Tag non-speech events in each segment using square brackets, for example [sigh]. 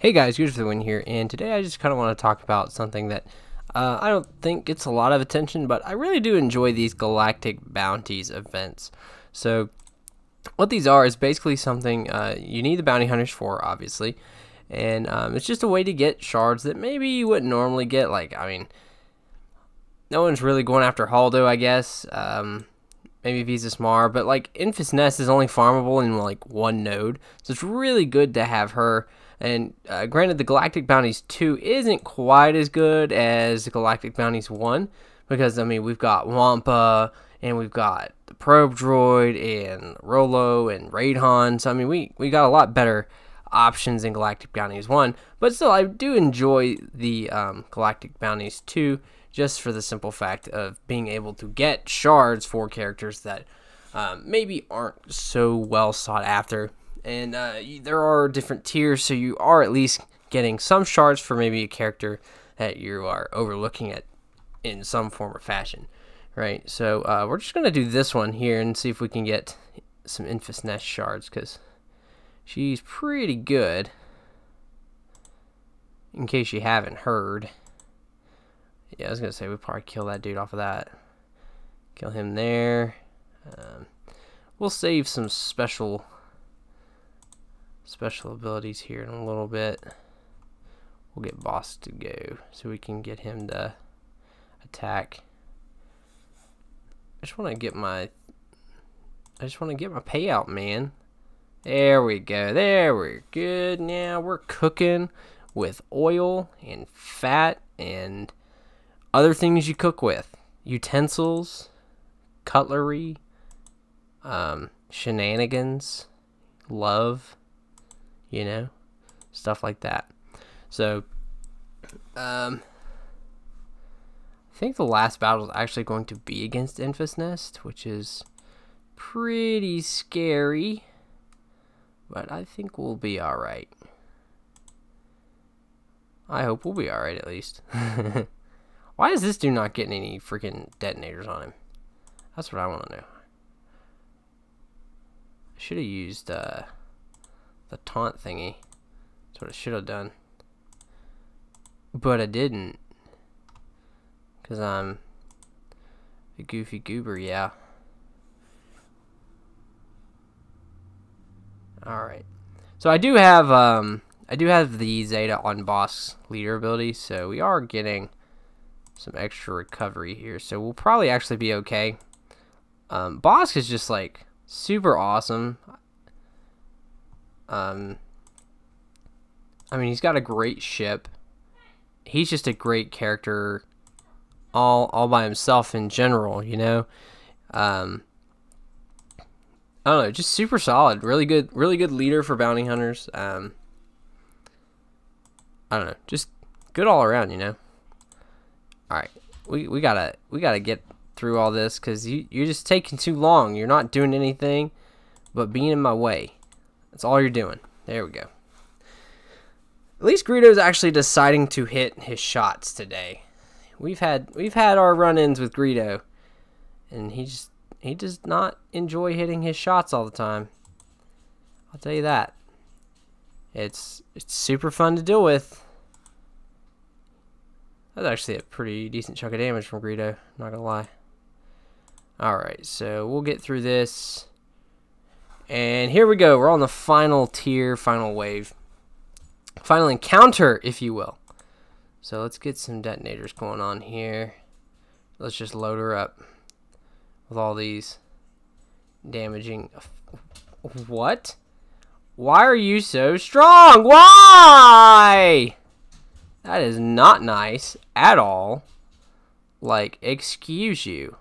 Hey guys, here's the win here, and today I just kind of want to talk about something that uh, I don't think gets a lot of attention, but I really do enjoy these Galactic Bounties events. So, what these are is basically something uh, you need the bounty hunters for, obviously, and um, it's just a way to get shards that maybe you wouldn't normally get. Like, I mean, no one's really going after Haldo, I guess. Um, maybe Visa's Mar, but like Infus Nest is only farmable in like one node, so it's really good to have her. And uh, granted, the Galactic Bounties 2 isn't quite as good as Galactic Bounties 1, because I mean, we've got Wampa, and we've got the Probe Droid, and Rolo, and Raidhan, so I mean, we, we got a lot better options in Galactic Bounties 1, but still, I do enjoy the um, Galactic Bounties 2 just for the simple fact of being able to get shards for characters that um, maybe aren't so well sought after. And uh, there are different tiers, so you are at least getting some shards for maybe a character that you are overlooking at in some form or fashion, right? So uh, we're just gonna do this one here and see if we can get some Infus Nest shards because she's pretty good. In case you haven't heard. Yeah, I was gonna say we probably kill that dude off of that. Kill him there. Um, we'll save some special special abilities here in a little bit. We'll get Boss to go so we can get him to attack. I just want to get my I just want to get my payout, man. There we go. There we're good. Now we're cooking with oil and fat and other things you cook with utensils, cutlery, um, shenanigans, love, you know, stuff like that. So, um, I think the last battle is actually going to be against Infest Nest, which is pretty scary. But I think we'll be alright. I hope we'll be alright at least. [laughs] Why is this dude not getting any freaking detonators on him? That's what I want to know. I should have used uh, the taunt thingy. That's what I should have done. But I didn't. Because I'm a goofy goober, yeah. Alright. So I do have um I do have the Zeta on boss leader ability, so we are getting some extra recovery here. So we'll probably actually be okay. Um, Bosk is just like super awesome. Um, I mean, he's got a great ship. He's just a great character all all by himself in general, you know. Um, I don't know, just super solid, really good, really good leader for bounty hunters. Um, I don't know, just good all around, you know. All right, we we gotta we gotta get through all this because you you're just taking too long. You're not doing anything but being in my way. That's all you're doing. There we go. At least Greedo's actually deciding to hit his shots today. We've had we've had our run-ins with Greedo, and he just he does not enjoy hitting his shots all the time. I'll tell you that. It's it's super fun to deal with. That's actually a pretty decent chunk of damage from Greedo, not gonna lie. Alright, so we'll get through this. And here we go. We're on the final tier, final wave. Final encounter, if you will. So let's get some detonators going on here. Let's just load her up with all these damaging... What? Why are you so strong? Why? That is not nice at all. Like, excuse you.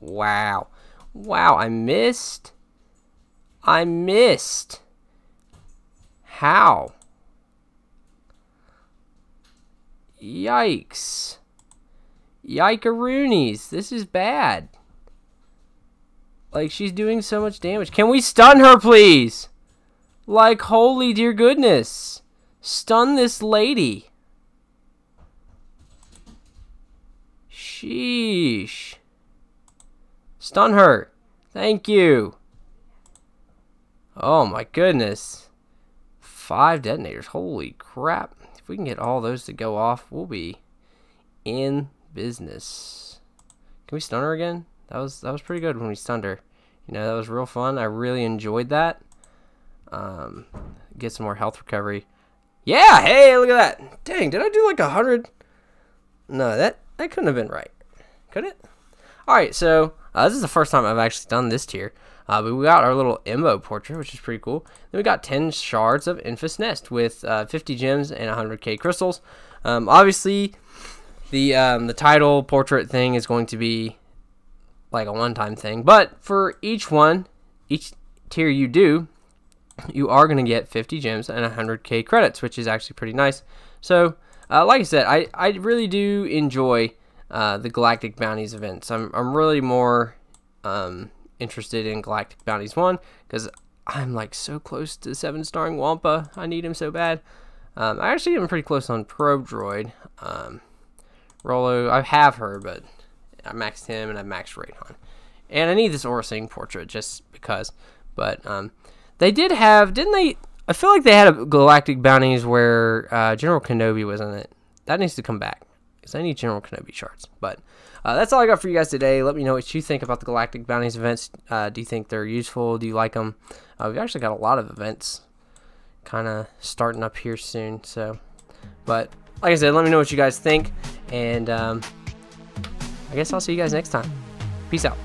wow. Wow, I missed. I missed. How? Yikes. Yikeroonies. This is bad. Like, she's doing so much damage. Can we stun her, please? Like, holy dear goodness. Stun this lady. Sheesh. Stun her. Thank you. Oh my goodness. Five detonators. Holy crap. If we can get all those to go off, we'll be in business. Can we stun her again? That was that was pretty good when we stunned her. You know, that was real fun. I really enjoyed that. Um, get some more health recovery. Yeah, hey, look at that. Dang, did I do like a hundred? No, that that couldn't have been right. Could it? Alright, so uh, this is the first time I've actually done this tier. Uh, but we got our little Imbo portrait, which is pretty cool. Then we got 10 shards of Infus Nest with uh, 50 gems and 100k crystals. Um, obviously, the um, the title portrait thing is going to be like a one-time thing. But for each one, each tier you do, you are going to get 50 gems and 100k credits, which is actually pretty nice. So, uh, like I said, I, I really do enjoy uh, the Galactic Bounties events. I'm, I'm really more um, interested in Galactic Bounties 1 because I'm like so close to 7 starring Wampa. I need him so bad. Um, I actually am pretty close on Probe Droid. Um, Rolo, I have her, but I maxed him and I maxed Raidon. And I need this Aura portrait just because. But um, they did have, didn't they? I feel like they had a Galactic Bounties where uh, General Kenobi was in it. That needs to come back because I need General Kenobi charts. But uh, that's all I got for you guys today. Let me know what you think about the Galactic Bounties events. Uh, do you think they're useful? Do you like them? Uh, we've actually got a lot of events kind of starting up here soon. So, but like I said, let me know what you guys think, and um, I guess I'll see you guys next time. Peace out.